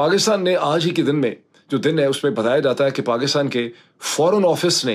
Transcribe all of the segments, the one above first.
पाकिस्तान ने आज ही के दिन में जो दिन है उसमें बताया जाता है कि पाकिस्तान के फॉरेन ऑफिस ने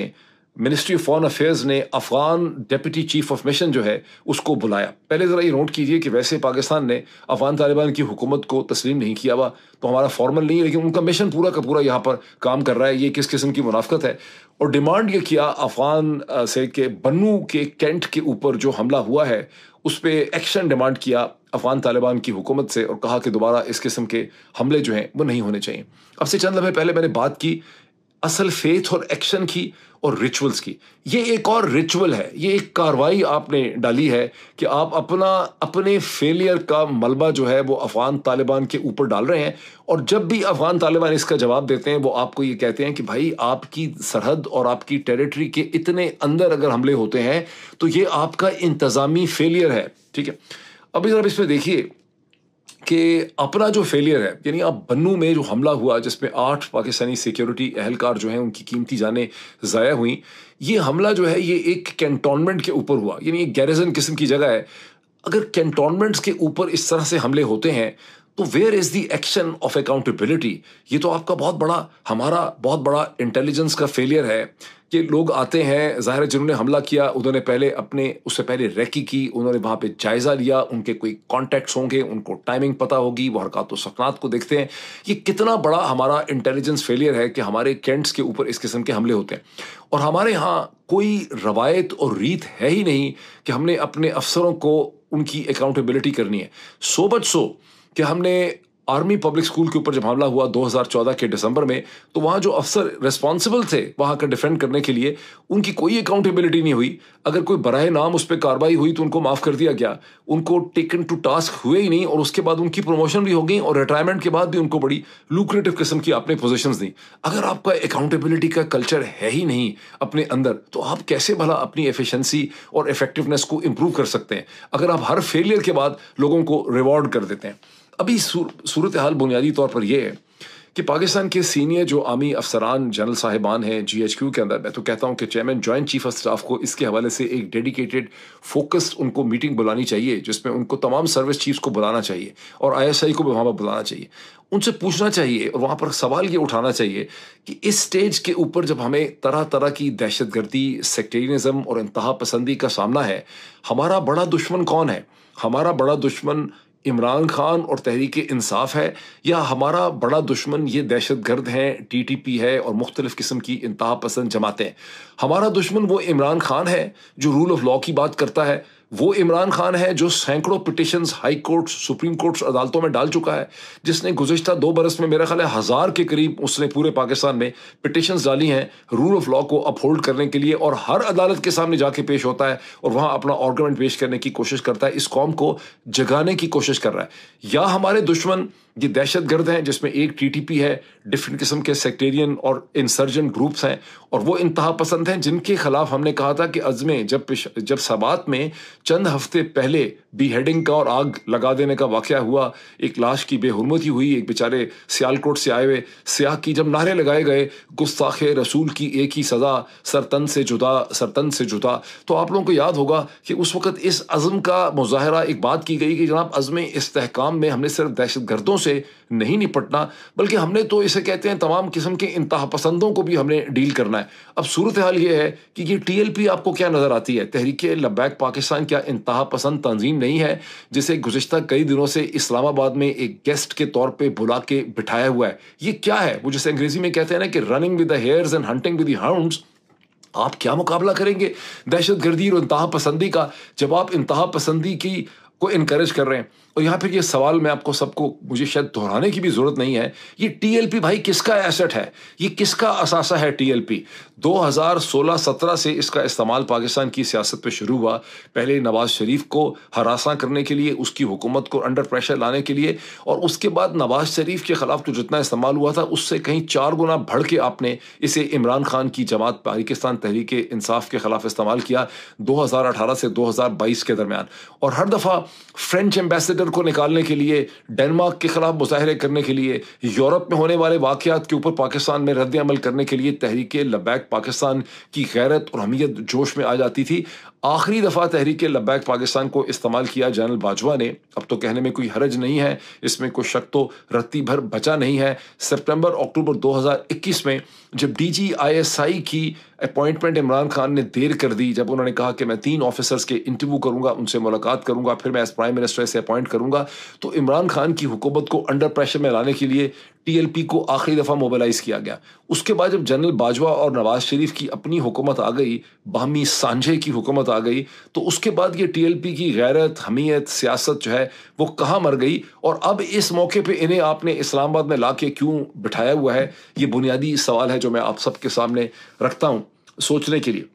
मिनिस्ट्री ऑफ फॉरेन अफेयर्स ने Afghan deputy chief of mission जो है उसको बुलाया पहले ज़रा ये नोट कीजिए कि वैसे पाकिस्तान ने अफगान तालिबान की हुकूमत को तस्लीम नहीं किया हुआ तो हमारा फॉर्मल नहीं है लेकिन उनका मिशन पूरा का पूरा यहाँ पर काम कर रहा है ये किस किस्म की मुनाफ्त है और डिमांड ये किया अफगान से के बनू के कैंट के ऊपर जो हमला हुआ है उस पर एक्शन डिमांड किया अफगान तालिबान की हुकूमत से और कहा कि दोबारा इस किस्म के हमले जो हैं वो नहीं होने चाहिए अब से चंद लम्हे पहले मैंने बात की असल फेथ और एक्शन की और रिचुअल्स की ये एक और रिचुअल है ये एक कार्रवाई आपने डाली है कि आप अपना अपने फेलियर का मलबा जो है वो अफगान तालिबान के ऊपर डाल रहे हैं और जब भी अफगान तालिबान इसका जवाब देते हैं वो आपको ये कहते हैं कि भाई आपकी सरहद और आपकी टेरिटरी के इतने अंदर अगर हमले होते हैं तो ये आपका इंतज़ामी फेलियर है ठीक है अभी जरा इसमें देखिए कि अपना जो फेलियर है यानी अब बन्नू में जो हमला हुआ जिसमें आठ पाकिस्तानी सिक्योरिटी एहलकार जो हैं उनकी कीमती जाने ज़ाया हुई ये हमला जो है ये एक कैंटोनमेंट के ऊपर हुआ यानी एक गैरजन किस्म की जगह है अगर कैंटोनमेंट्स के ऊपर इस तरह से हमले होते हैं तो where is the action of accountability ये तो आपका बहुत बड़ा हमारा बहुत बड़ा इंटेलिजेंस का फेलियर है कि लोग आते हैं ज़ाहिर है जिन्होंने हमला किया उन्होंने पहले अपने उससे पहले रेकी की उन्होंने वहाँ पे जायज़ा लिया उनके कोई कॉन्टेक्ट्स होंगे उनको टाइमिंग पता होगी वो हरकत तो सकनात को देखते हैं ये कितना बड़ा हमारा इंटेलिजेंस फेलियर है कि हमारे कैंट्स के ऊपर इस किस्म के हमले होते हैं और हमारे यहाँ कोई रवायत और रीत है ही नहीं कि हमने अपने अफसरों को उनकी अकाउंटेबिलिटी करनी है सो बट सो so कि हमने आर्मी पब्लिक स्कूल के ऊपर जब हमला हुआ 2014 के दिसंबर में तो वहाँ जो अफसर रिस्पॉन्सिबल थे वहाँ का डिफेंड करने के लिए उनकी कोई अकाउंटेबिलिटी नहीं हुई अगर कोई बरह नाम उस पर कार्रवाई हुई तो उनको माफ़ कर दिया गया उनको टेकन टू टास्क हुए ही नहीं और उसके बाद उनकी प्रमोशन भी हो गई और रिटायरमेंट के बाद भी उनको बड़ी लूक्रेटिव किस्म की आपने पोजिशन दी अगर आपका अकाउंटेबिलिटी का कल्चर है ही नहीं अपने अंदर तो आप कैसे भला अपनी एफिशेंसी और इफेक्टिवनेस को इम्प्रूव कर सकते हैं अगर आप हर फेलियर के बाद लोगों को रिवॉर्ड कर देते हैं अभी सूरत हाल बुनियादी तौर पर यह है कि पाकिस्तान के सीनियर जो आर्मी अफसरान जनरल साहिबान हैं जी एच क्यू के अंदर मैं तो कहता हूँ कि chairman joint chief of staff को इसके हवाले से एक डेडिकेटेड फोकस्ड उनको मीटिंग बुलानी चाहिए जिसमें उनको तमाम सर्विस चीफ्स को बुलाना चाहिए और आई एस आई को भी वहाँ पर बुलाना चाहिए उनसे पूछना चाहिए और वहाँ पर सवाल ये उठाना चाहिए कि इस स्टेज के ऊपर जब हमें तरह तरह की दहशत गर्दी और इंतहा पसंदी का सामना है हमारा बड़ा दुश्मन कौन है हमारा बड़ा दुश्मन इमरान खान और तहरीक इंसाफ है या हमारा बड़ा दुश्मन ये दहशत गर्द हैं टी टी पी है और मुख्तलिफ़ किस्म की इंतहा पसंद जमातें हमारा दुश्मन वो इमरान खान है जो रूल ऑफ लॉ की बात करता है वो इमरान खान है जो सैकड़ों petitions high court supreme courts अदालतों में डाल चुका है जिसने गुजशत दो बरस में मेरा ख्याल है हज़ार के करीब उसने पूरे पाकिस्तान में पिटिशंस डाली हैं रूल ऑफ लॉ को अपहोल्ड करने के लिए और हर अदालत के सामने जाके पेश होता है और वहाँ अपना आर्गूमेंट पेश करने की कोशिश करता है इस कौम को जगाने की कोशिश कर रहा है या हमारे दुश्मन ये दहशत गर्द हैं जिसमें एक पी है डिफरेंट किस्म के सेक्टेरियन और इंसर्जेंट ग्रुप्स हैं और वो इंतहा पसंद हैं जिनके खिलाफ हमने कहा था कि अज़मे जब जब सबात में चंद हफ्ते पहले बीहेडिंग का और आग लगा देने का वाक़ हुआ एक लाश की बेहरमती हुई एक बेचारे सियालकोट से आए हुए सियाह की जब नारे लगाए गए गुस्ताख रसूल की एक ही सज़ा सरतन से जुदा सरतन से जुदा तो आप लोगों को याद होगा कि उस वक़्त इस अज़म का मुजाहरा एक बात की गई कि जनाब अज़म इसकाम में हमने सिर्फ दहशत गर्दों से नहीं निपटना बल्कि हमने तो इसे कहते हैं तमाम किस्म के इंतहा पसंदों को भी हमने डील करना है अब सूरत हाल ये है कि ये टी एल पी आपको क्या नज़र आती है तहरीक लब्बैक पाकिस्तान के क्या इंतहा पसंद तंजीम नहीं है जिसे गुजशत कई दिनों से इस्लामाबाद में एक गेस्ट के तौर पर बुला के बिठाया हुआ है ये क्या है वो जिसे अंग्रेजी में कहते हैं ना कि running with the hares and hunting with the hounds आप क्या मुकाबला करेंगे दहशत गर्दी और इंतहा पसंदी का जब आप इंतहा पसंदी की को इनक्रेज कर रहे हैं और यहाँ पर ये सवाल मैं आपको सबको मुझे शायद दोहराने की भी ज़रूरत नहीं है ये टीएलपी भाई किसका एसेट है ये किसका असासा है टीएलपी 2016-17 से इसका इस्तेमाल पाकिस्तान की सियासत पे शुरू हुआ पहले नवाज शरीफ को हरासा करने के लिए उसकी हुकूमत को अंडर प्रेशर लाने के लिए और उसके बाद नवाज शरीफ के ख़िलाफ़ तो जितना इस्तेमाल हुआ था उससे कहीं चार गुना बढ़ के आपने इसे इमरान खान की जमात पाकिस्तान तहरीक इंसाफ के ख़िलाफ़ इस्तेमाल किया दो से दो के दरमियान और हर दफ़ा फ्रेंच एम्बेसडर हिटलर को निकालने के लिए डेनमार्क के खिलाफ मुजाहरे करने के लिए यूरोप में होने वाले वाक़ात के ऊपर पाकिस्तान में रद्द अमल करने के लिए तहरीक लबैक पाकिस्तान की गैरत और हमीयत जोश में आ जाती थी आखिरी दफ़ा तहरीक लब्बैक पाकिस्तान को इस्तेमाल किया जनरल बाजवा ने अब तो कहने में कोई हरज नहीं है इसमें कोई शक तो रत्ती भर बचा नहीं है सितंबर अक्टूबर 2021 में जब डीजीआईएसआई की अपॉइंटमेंट इमरान खान ने देर कर दी जब उन्होंने कहा कि मैं तीन ऑफिसर्स के इंटरव्यू करूंगा उनसे मुलाकात करूंगा फिर मैं एज प्राइम मिनिस्टर से अपॉइंट करूंगा तो इमरान खान की हुकूमत को अंडर प्रेशर में लाने के लिए टीएलपी को आखिरी दफा मोबालाइज किया गया उसके बाद जब जनरल बाजवा और नवाज शरीफ की अपनी हुकूमत आ गई बाहमी सांझे की हुकूमत आ गई तो उसके बाद ये टीएलपी की गैरत हमीयत सियासत जो है वो कहाँ मर गई और अब इस मौके पे इन्हें आपने इस्लामाबाद में ला के क्यों बिठाया हुआ है ये बुनियादी सवाल है जो मैं आप सबके सामने रखता हूँ सोचने के लिए